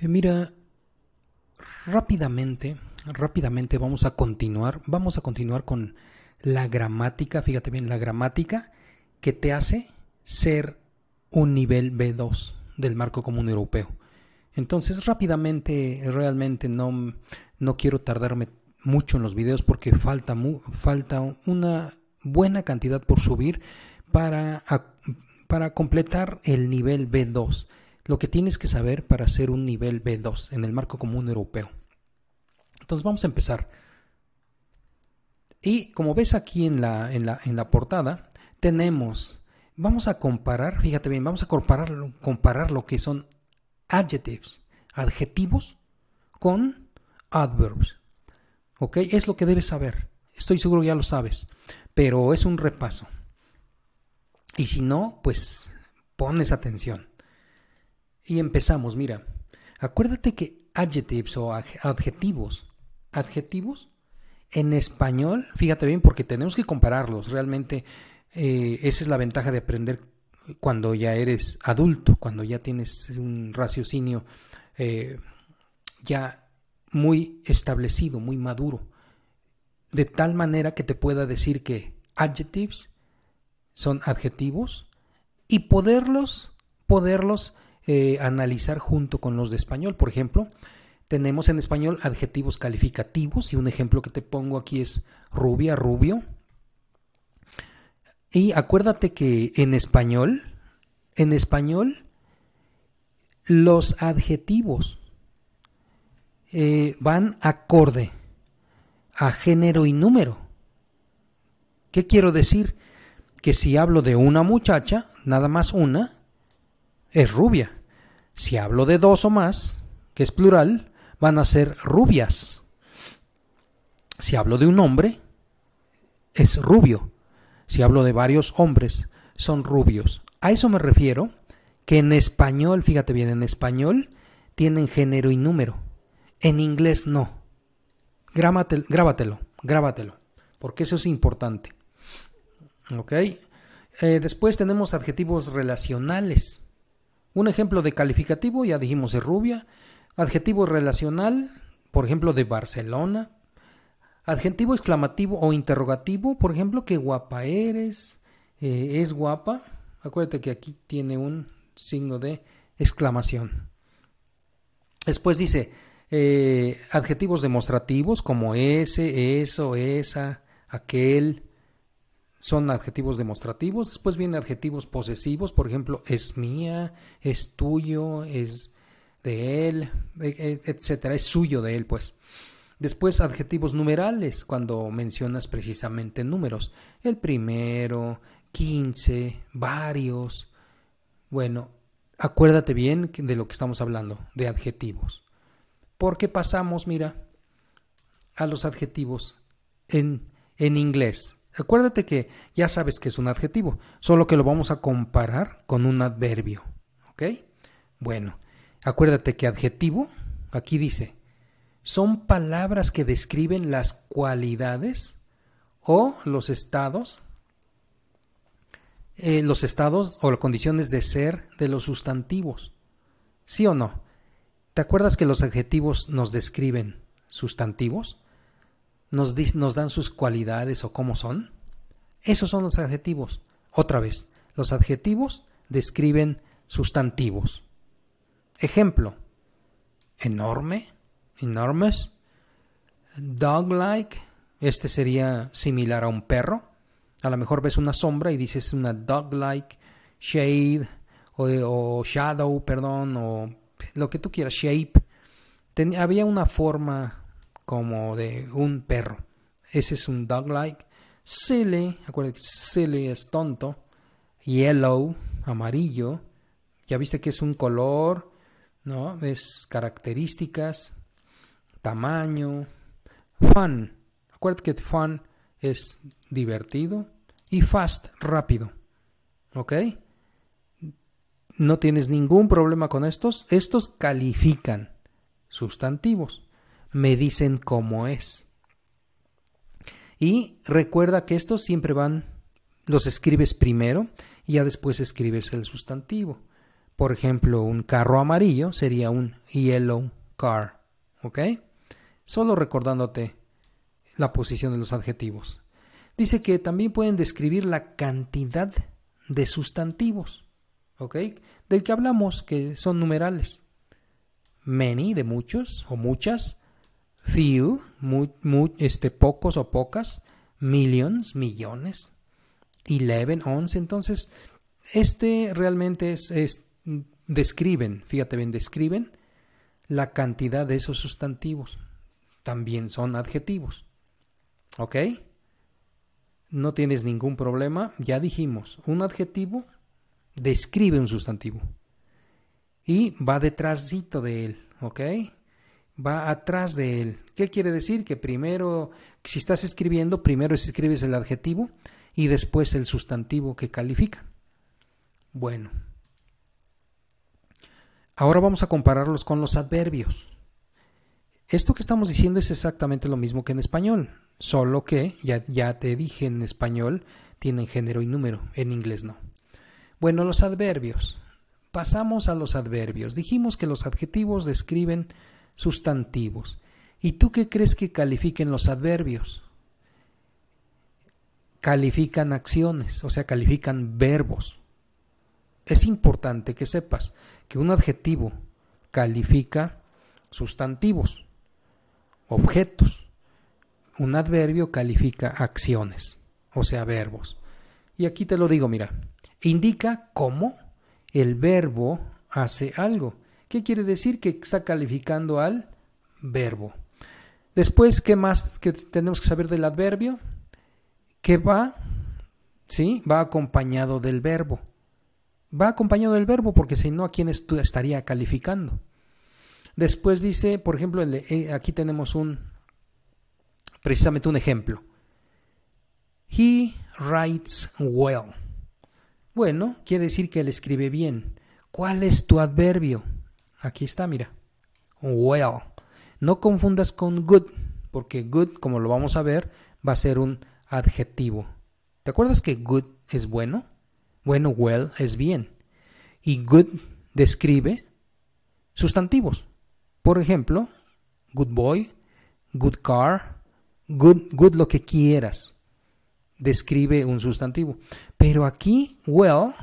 Eh, mira, rápidamente, rápidamente vamos a continuar, vamos a continuar con la gramática, fíjate bien, la gramática que te hace ser un nivel B2 del marco común europeo. Entonces rápidamente, realmente no, no quiero tardarme mucho en los videos porque falta, falta una buena cantidad por subir para, para completar el nivel B2 lo que tienes que saber para hacer un nivel B2 en el marco común europeo. Entonces vamos a empezar. Y como ves aquí en la, en la, en la portada, tenemos, vamos a comparar, fíjate bien, vamos a comparar, comparar lo que son adjectives, adjetivos con adverbs. ¿Ok? Es lo que debes saber. Estoy seguro que ya lo sabes, pero es un repaso. Y si no, pues pones atención. Y empezamos, mira. Acuérdate que adjectives o adjetivos, adjetivos en español, fíjate bien porque tenemos que compararlos. Realmente eh, esa es la ventaja de aprender cuando ya eres adulto, cuando ya tienes un raciocinio eh, ya muy establecido, muy maduro. De tal manera que te pueda decir que adjectives son adjetivos y poderlos, poderlos eh, analizar junto con los de español. Por ejemplo, tenemos en español adjetivos calificativos y un ejemplo que te pongo aquí es rubia, rubio. Y acuérdate que en español, en español, los adjetivos eh, van acorde a género y número. ¿Qué quiero decir? Que si hablo de una muchacha, nada más una, es rubia. Si hablo de dos o más, que es plural, van a ser rubias. Si hablo de un hombre, es rubio. Si hablo de varios hombres, son rubios. A eso me refiero que en español, fíjate bien, en español tienen género y número. En inglés no. grábatelo, grábatelo, porque eso es importante. ¿Ok? Eh, después tenemos adjetivos relacionales. Un ejemplo de calificativo, ya dijimos, es rubia. Adjetivo relacional, por ejemplo, de Barcelona. Adjetivo exclamativo o interrogativo, por ejemplo, qué guapa eres, eh, es guapa. Acuérdate que aquí tiene un signo de exclamación. Después dice eh, adjetivos demostrativos como ese, eso, esa, aquel, son adjetivos demostrativos, después vienen adjetivos posesivos, por ejemplo, es mía, es tuyo, es de él, e, e, etcétera, es suyo de él, pues. Después adjetivos numerales, cuando mencionas precisamente números, el primero, quince, varios. Bueno, acuérdate bien de lo que estamos hablando, de adjetivos. Porque pasamos, mira, a los adjetivos en, en inglés. Acuérdate que ya sabes que es un adjetivo, solo que lo vamos a comparar con un adverbio. ¿Ok? Bueno, acuérdate que adjetivo, aquí dice, son palabras que describen las cualidades o los estados, eh, los estados o las condiciones de ser de los sustantivos. ¿Sí o no? ¿Te acuerdas que los adjetivos nos describen sustantivos? nos, dan sus cualidades o cómo son. Esos son los adjetivos. Otra vez, los adjetivos describen sustantivos. Ejemplo, enorme, enormous, dog-like, este sería similar a un perro. A lo mejor ves una sombra y dices una dog-like, shade o, shadow, perdón, o lo que tú quieras, shape. había una forma como de un perro. Ese es un dog-like. Silly, acuérdate que silly es tonto. Yellow, amarillo. Ya viste que es un color, ¿no? Es características, tamaño. Fun, acuérdate que fun es divertido. Y fast, rápido. ¿Ok? No tienes ningún problema con estos. Estos califican sustantivos me dicen cómo es. Y recuerda que estos siempre van, los escribes primero y ya después escribes el sustantivo. Por ejemplo, un carro amarillo sería un yellow car. ¿Ok? Solo recordándote la posición de los adjetivos. Dice que también pueden describir la cantidad de sustantivos. ¿Ok? Del que hablamos, que son numerales. Many, de muchos o muchas few, este, pocos o pocas, millions, millones, eleven, once. Entonces, este realmente es, es, describen, fíjate bien, describen la cantidad de esos sustantivos. También son adjetivos. ¿Ok? No tienes ningún problema. Ya dijimos, un adjetivo describe un sustantivo. Y va detrásito de él. ¿Ok? va atrás de él. ¿Qué quiere decir? Que primero, si estás escribiendo, primero escribes el adjetivo y después el sustantivo que califica. Bueno. Ahora vamos a compararlos con los adverbios. Esto que estamos diciendo es exactamente lo mismo que en español, solo que, ya, ya te dije en español, tienen género y número, en inglés no. Bueno, los adverbios. Pasamos a los adverbios. Dijimos que los adjetivos describen sustantivos. ¿Y tú qué crees que califiquen los adverbios? Califican acciones, o sea, califican verbos. Es importante que sepas que un adjetivo califica sustantivos, objetos. Un adverbio califica acciones, o sea, verbos. Y aquí te lo digo, mira, indica cómo el verbo hace algo. ¿Qué quiere decir? Que está calificando al verbo. Después, ¿qué más que tenemos que saber del adverbio? Que va, ¿sí? Va acompañado del verbo. Va acompañado del verbo porque si no, ¿a quién estaría calificando? Después dice, por ejemplo, eh, aquí tenemos un, precisamente un ejemplo. He writes well. Bueno, quiere decir que él escribe bien. ¿Cuál es tu adverbio? Aquí está, mira. Well. No confundas con good, porque good, como lo vamos a ver, va a ser un adjetivo. ¿Te acuerdas que good es bueno? Bueno, well es bien. Y good describe sustantivos. Por ejemplo, good boy, good car, good, good lo que quieras. Describe un sustantivo. Pero aquí, well,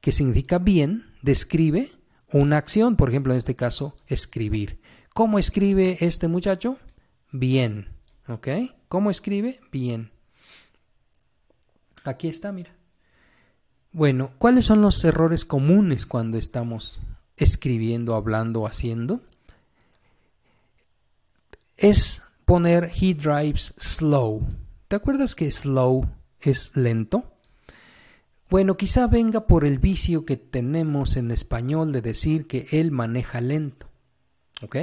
que significa bien, describe una acción, por ejemplo, en este caso, escribir. ¿Cómo escribe este muchacho? Bien, ¿ok? ¿Cómo escribe? Bien. Aquí está, mira. Bueno, ¿cuáles son los errores comunes cuando estamos escribiendo, hablando, haciendo? Es poner he drives slow. ¿Te acuerdas que slow es lento? Bueno, quizá venga por el vicio que tenemos en español de decir que él maneja lento. ¿Ok?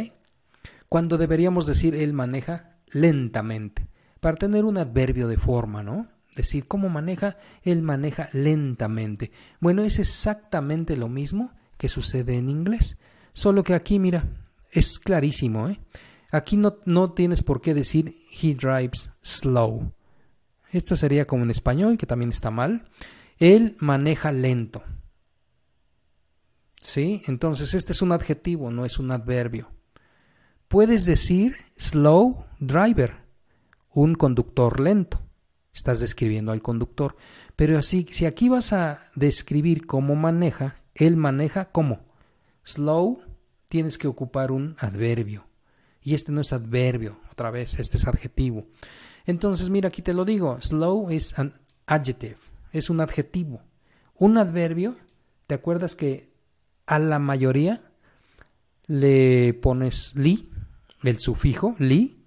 Cuando deberíamos decir él maneja lentamente. Para tener un adverbio de forma, ¿no? Decir cómo maneja, él maneja lentamente. Bueno, es exactamente lo mismo que sucede en inglés. Solo que aquí, mira, es clarísimo, ¿eh? Aquí no, no tienes por qué decir he drives slow. Esto sería como en español, que también está mal. Él maneja lento. ¿Sí? Entonces, este es un adjetivo, no es un adverbio. Puedes decir slow driver, un conductor lento. Estás describiendo al conductor. Pero así, si aquí vas a describir cómo maneja, él maneja cómo. Slow, tienes que ocupar un adverbio. Y este no es adverbio, otra vez, este es adjetivo. Entonces, mira, aquí te lo digo. Slow is an adjective es un adjetivo. Un adverbio, ¿te acuerdas que a la mayoría le pones li, el sufijo li,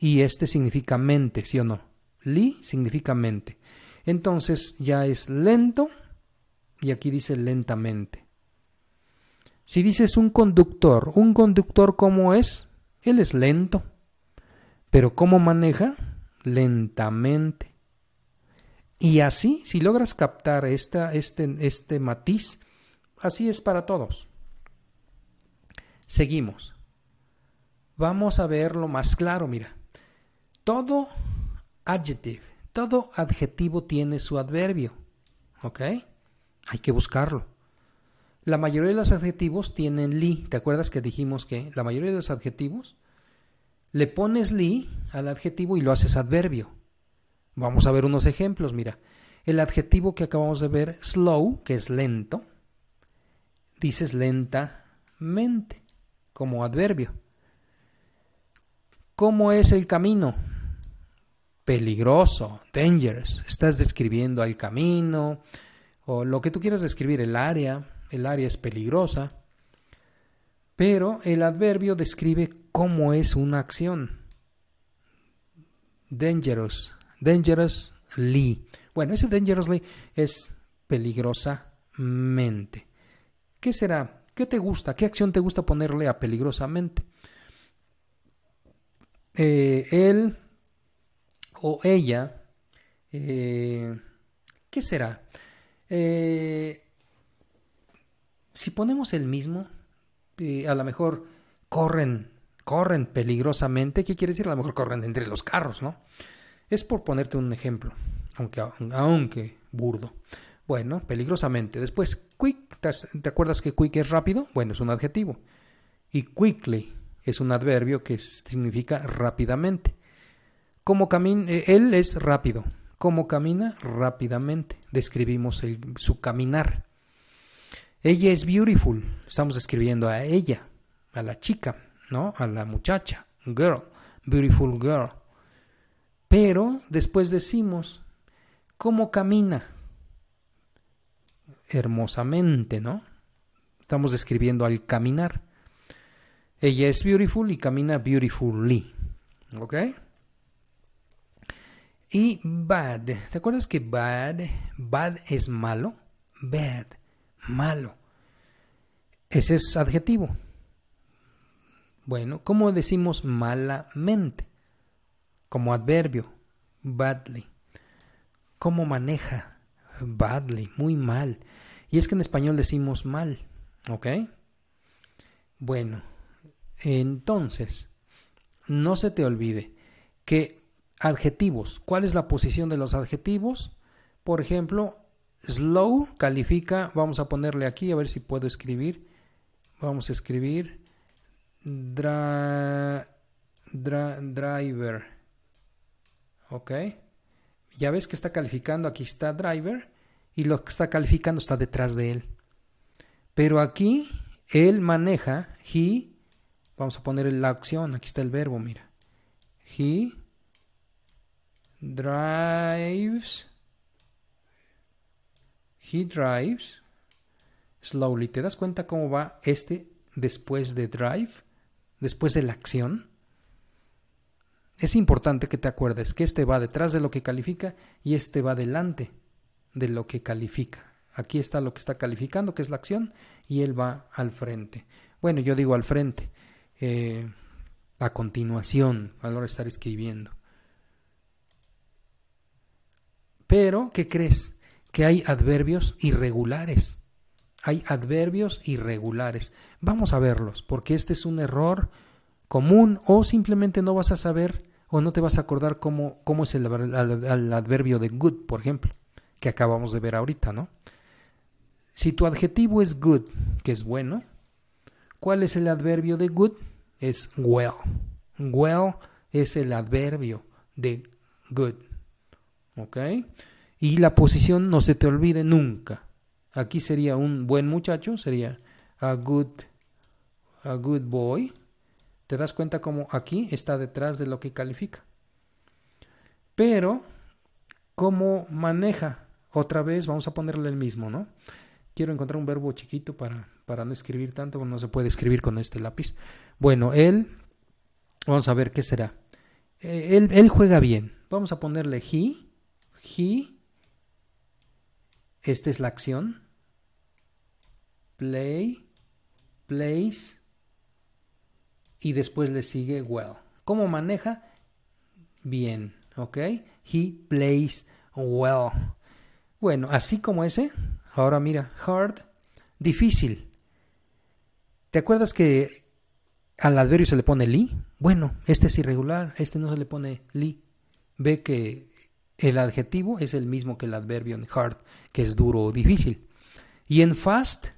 y este significa mente, ¿sí o no? Li significa mente. Entonces ya es lento y aquí dice lentamente. Si dices un conductor, un conductor cómo es? Él es lento. Pero ¿cómo maneja? Lentamente. Y así, si logras captar este, este matiz, así es para todos. Seguimos. Vamos a verlo más claro, mira. Todo adjective, todo adjetivo tiene su adverbio. ¿Ok? Hay que buscarlo. La mayoría de los adjetivos tienen li. ¿Te acuerdas que dijimos que la mayoría de los adjetivos le pones li al adjetivo y lo haces adverbio? Vamos a ver unos ejemplos, mira. El adjetivo que acabamos de ver, slow, que es lento, dices lentamente como adverbio. ¿Cómo es el camino? Peligroso, dangerous. Estás describiendo el camino o lo que tú quieras describir, el área. El área es peligrosa. Pero el adverbio describe cómo es una acción. Dangerous, Dangerous dangerously. Bueno, ese dangerously es peligrosamente. ¿Qué será? ¿Qué te gusta? ¿Qué acción te gusta ponerle a peligrosamente? Eh, él o ella, eh, ¿qué será? Eh, si ponemos el mismo, a lo mejor corren, corren peligrosamente. ¿Qué quiere decir? A lo mejor corren entre los carros, ¿no? Es por ponerte un ejemplo, aunque, aunque burdo. Bueno, peligrosamente. Después, quick, ¿te acuerdas que quick es rápido? Bueno, es un adjetivo. Y quickly es un adverbio que significa rápidamente. Como camina, eh, él es rápido. ¿Cómo camina rápidamente. Describimos su caminar. Ella es beautiful. Estamos escribiendo a ella, a la chica, ¿no? A la muchacha, girl, beautiful girl. Pero después decimos, ¿cómo camina? Hermosamente, ¿no? Estamos describiendo al caminar. Ella es beautiful y camina beautifully. ¿Ok? Y bad. ¿Te acuerdas que bad, bad es malo? Bad, malo. Ese es adjetivo. Bueno, ¿cómo decimos malamente? como adverbio, badly. ¿Cómo maneja? Badly, muy mal. Y es que en español decimos mal, ¿ok? Bueno, entonces, no se te olvide que adjetivos, ¿cuál es la posición de los adjetivos? Por ejemplo, slow califica, vamos a ponerle aquí, a ver si puedo escribir, vamos a escribir dra, driver Ok. Ya ves que está calificando, aquí está driver y lo que está calificando está detrás de él. Pero aquí él maneja he, vamos a poner la acción, aquí está el verbo, mira. He drives he drives slowly. ¿Te das cuenta cómo va este después de drive? Después de la acción. Es importante que te acuerdes que este va detrás de lo que califica y este va delante de lo que califica. Aquí está lo que está calificando, que es la acción, y él va al frente. Bueno, yo digo al frente. Eh, a continuación, a estar escribiendo. Pero, ¿qué crees? Que hay adverbios irregulares. Hay adverbios irregulares. Vamos a verlos, porque este es un error común o simplemente no vas a saber o no te vas a acordar cómo, cómo es el, adverbio de good, por ejemplo, que acabamos de ver ahorita, ¿no? Si tu adjetivo es good, que es bueno, ¿cuál es el adverbio de good? Es well. Well es el adverbio de good. ¿Ok? Y la posición no se te olvide nunca. Aquí sería un buen muchacho, sería a good, a good boy. Te das cuenta como aquí está detrás de lo que califica. Pero, ¿cómo maneja? Otra vez vamos a ponerle el mismo, ¿no? Quiero encontrar un verbo chiquito para, para no escribir tanto, no se puede escribir con este lápiz. Bueno, él, vamos a ver qué será. Eh, él, juega bien. Vamos a ponerle he, he, esta es la acción, play, plays, y después le sigue well. ¿Cómo maneja? Bien, ¿ok? He plays well. Bueno, así como ese, ahora mira, hard, difícil. ¿Te acuerdas que al adverbio se le pone li? Bueno, este es irregular, este no se le pone li. Ve que el adjetivo es el mismo que el adverbio en hard, que es duro o difícil. Y en fast,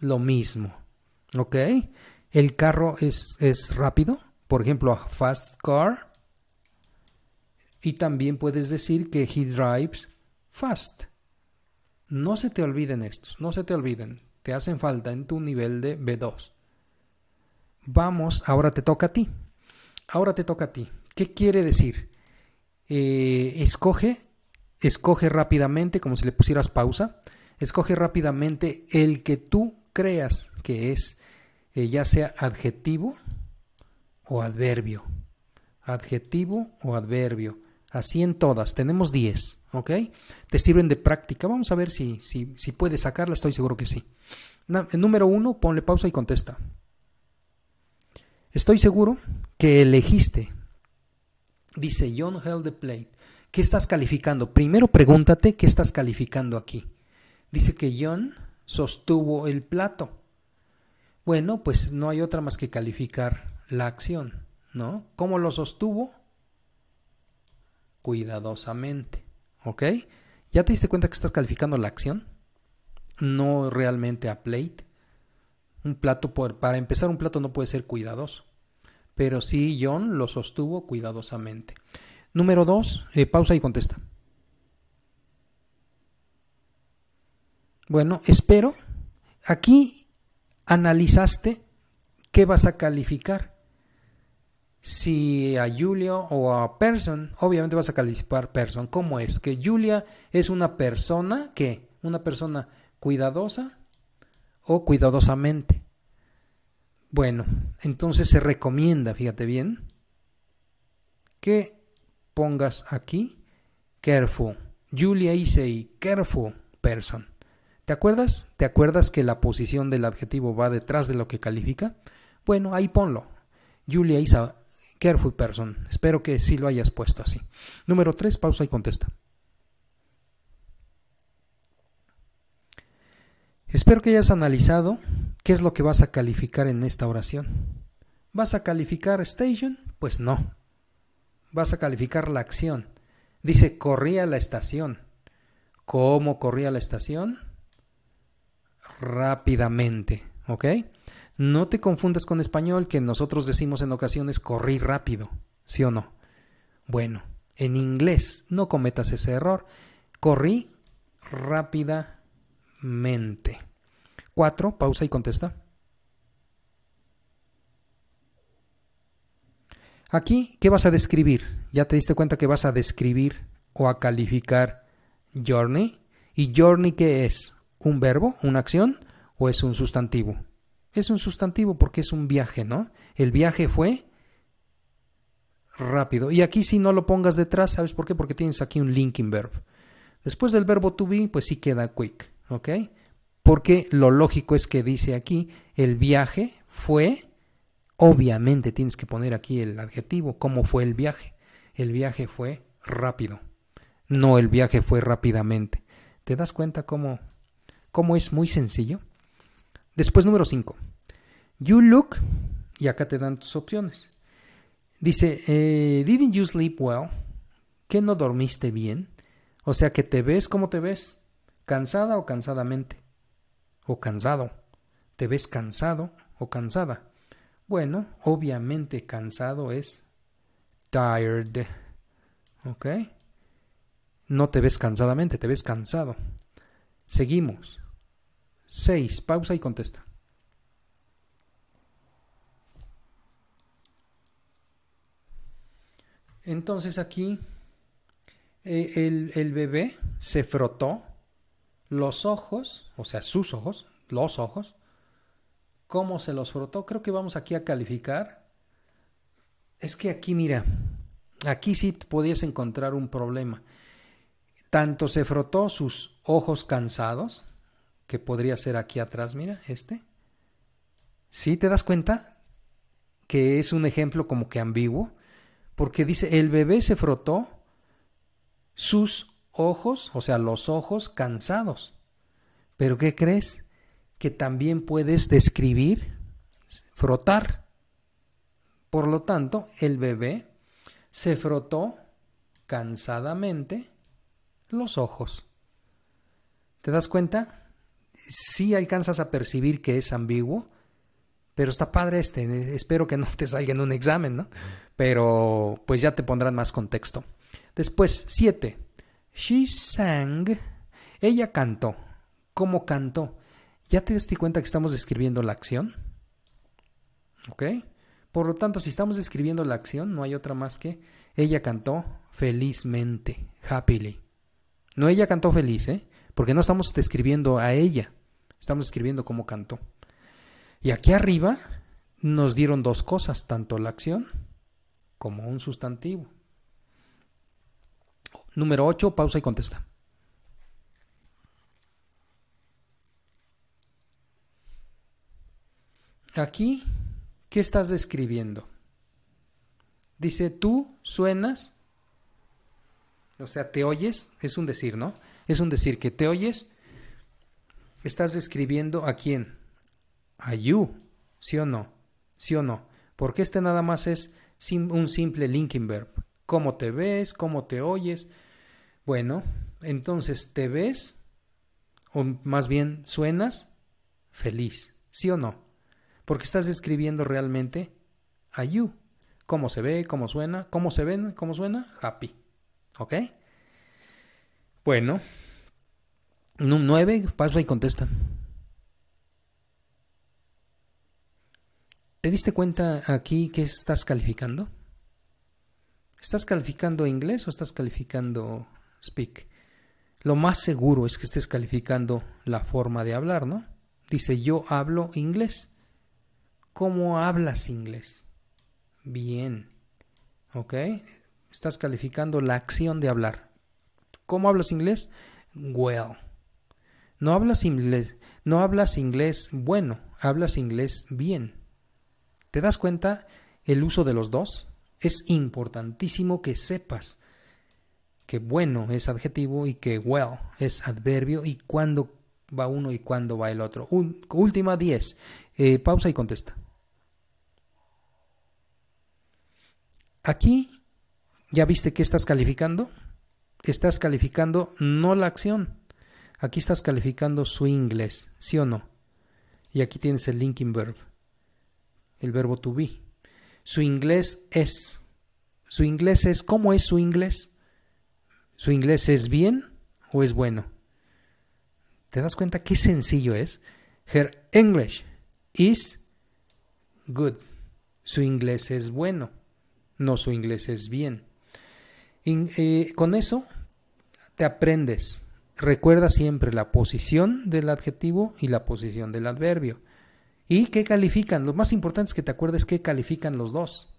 lo mismo. ¿Ok? el carro es, rápido, por ejemplo, a fast car. Y también puedes decir que he drives fast. No se te olviden estos, no se te olviden. Te hacen falta en tu nivel de B2. Vamos, ahora te toca a ti. Ahora te toca a ti. ¿Qué quiere decir? Eh, escoge, escoge rápidamente, como si le pusieras pausa, escoge rápidamente el que tú creas que es eh, ya sea adjetivo o adverbio. Adjetivo o adverbio. Así en todas. Tenemos 10. ¿Ok? Te sirven de práctica. Vamos a ver si, si, si puedes sacarla. Estoy seguro que sí. Eh, número uno, ponle pausa y contesta. Estoy seguro que elegiste. Dice John held the plate. ¿Qué estás calificando? Primero pregúntate qué estás calificando aquí. Dice que John sostuvo el plato. Bueno, pues no hay otra más que calificar la acción, ¿no? ¿Cómo lo sostuvo? Cuidadosamente, ¿ok? ¿Ya te diste cuenta que estás calificando la acción? No realmente a plate. Un plato, para empezar, un plato no puede ser cuidadoso. Pero sí, John lo sostuvo cuidadosamente. Número dos, eh, pausa y contesta. Bueno, espero. Aquí analizaste qué vas a calificar. Si a Julia o a Person, obviamente vas a calificar Person. ¿Cómo es? Que Julia es una persona que, una persona cuidadosa o cuidadosamente. Bueno, entonces se recomienda, fíjate bien, que pongas aquí careful. Julia is a careful person. ¿Te acuerdas? ¿Te acuerdas que la posición del adjetivo va detrás de lo que califica? Bueno, ahí ponlo. Julia is a careful person. Espero que sí lo hayas puesto así. Número 3, pausa y contesta. Espero que hayas analizado qué es lo que vas a calificar en esta oración. ¿Vas a calificar station? Pues no. Vas a calificar la acción. Dice, corría la estación. ¿Cómo corría la estación? rápidamente, ¿ok? No te confundas con español que nosotros decimos en ocasiones corrí rápido, ¿sí o no? Bueno, en inglés no cometas ese error. Corrí rápidamente. 4. Pausa y contesta. Aquí, ¿qué vas a describir? Ya te diste cuenta que vas a describir o a calificar Journey. ¿Y Journey qué es? un verbo, una acción, o es un sustantivo? Es un sustantivo porque es un viaje, ¿no? El viaje fue rápido. Y aquí si no lo pongas detrás, ¿sabes por qué? Porque tienes aquí un linking verb. Después del verbo to be, pues sí queda quick, ¿ok? Porque lo lógico es que dice aquí, el viaje fue, obviamente tienes que poner aquí el adjetivo, ¿cómo fue el viaje? El viaje fue rápido, no el viaje fue rápidamente. ¿Te das cuenta cómo cómo es muy sencillo. Después, número 5. You look, y acá te dan tus opciones. Dice, eh, ¿didn't you sleep well? ¿Que no dormiste bien? O sea, que te ves como te ves, cansada o cansadamente, o cansado. ¿Te ves cansado o cansada? Bueno, obviamente cansado es tired. ¿Ok? No te ves cansadamente, te ves cansado. Seguimos. 6. Pausa y contesta. Entonces aquí eh, el, el bebé se frotó los ojos, o sea, sus ojos, los ojos. ¿Cómo se los frotó? Creo que vamos aquí a calificar. Es que aquí, mira, aquí sí podías encontrar un problema. Tanto se frotó sus ojos cansados, que podría ser aquí atrás, mira, este. ¿Sí te das cuenta? Que es un ejemplo como que ambiguo, porque dice, el bebé se frotó sus ojos, o sea, los ojos cansados. Pero ¿qué crees? Que también puedes describir frotar. Por lo tanto, el bebé se frotó cansadamente los ojos. ¿Te das cuenta? Si alcanzas a percibir que es ambiguo, pero está padre este. Espero que no te salga en un examen, ¿no? Pero pues ya te pondrán más contexto. Después, siete. She sang. Ella cantó. ¿Cómo cantó? ¿Ya te diste cuenta que estamos describiendo la acción? ¿Ok? Por lo tanto, si estamos describiendo la acción, no hay otra más que ella cantó felizmente, happily. No ella cantó feliz, ¿eh? porque no estamos describiendo a ella, estamos escribiendo cómo cantó. Y aquí arriba nos dieron dos cosas, tanto la acción como un sustantivo. Número 8, pausa y contesta. Aquí, ¿qué estás describiendo? Dice, tú suenas, o sea, te oyes, es un decir, ¿no? Es un decir que te oyes, estás describiendo a quién. A you, ¿sí o no? ¿Sí o no? Porque este nada más es un simple linking verb. ¿Cómo te ves? ¿Cómo te oyes? Bueno, entonces te ves, o más bien suenas feliz, ¿sí o no? Porque estás describiendo realmente a you. ¿Cómo se ve? ¿Cómo suena? ¿Cómo se ven? ¿Cómo suena? Happy. ¿Ok? Bueno, 9, pasa y contesta. ¿Te diste cuenta aquí que estás calificando? ¿Estás calificando inglés o estás calificando speak? Lo más seguro es que estés calificando la forma de hablar, ¿no? Dice yo hablo inglés. ¿Cómo hablas inglés? Bien. ¿Ok? Estás calificando la acción de hablar. ¿Cómo hablas inglés? Well. No hablas inglés, no hablas inglés bueno, hablas inglés bien. ¿Te das cuenta el uso de los dos? Es importantísimo que sepas que bueno es adjetivo y que well es adverbio y cuándo va uno y cuándo va el otro. última 10. Eh, pausa y contesta. Aquí ya viste que estás calificando estás calificando no la acción. Aquí estás calificando su inglés, ¿sí o no? Y aquí tienes el linking verb, el verbo to be. Su inglés es. Su inglés es. ¿Cómo es su inglés? ¿Su inglés es bien o es bueno? ¿Te das cuenta qué sencillo es? Her English is good. Su inglés es bueno, no su inglés es bien. Eh, con eso te aprendes. Recuerda siempre la posición del adjetivo y la posición del adverbio. ¿Y qué califican? Lo más importante es que te acuerdes qué califican los dos.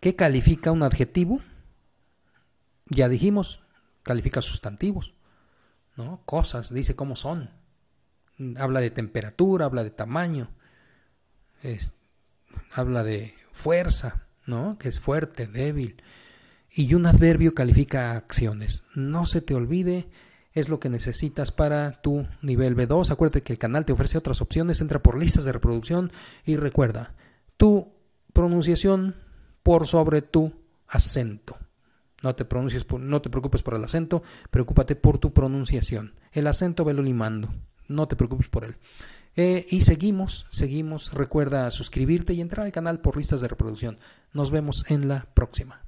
¿Qué califica un adjetivo? Ya dijimos, califica sustantivos, ¿no? Cosas, dice cómo son. Habla de temperatura, habla de tamaño, habla de fuerza, ¿no? Que es fuerte, débil y un adverbio califica acciones. No se te olvide, es lo que necesitas para tu nivel B2. Acuérdate que el canal te ofrece otras opciones, entra por listas de reproducción y recuerda, tu pronunciación por sobre tu acento. No te, no te preocupes por el acento, preocúpate por tu pronunciación. El acento velo limando, no te preocupes por él. Eh, y seguimos, seguimos. Recuerda suscribirte y entrar al canal por listas de reproducción. Nos vemos en la próxima.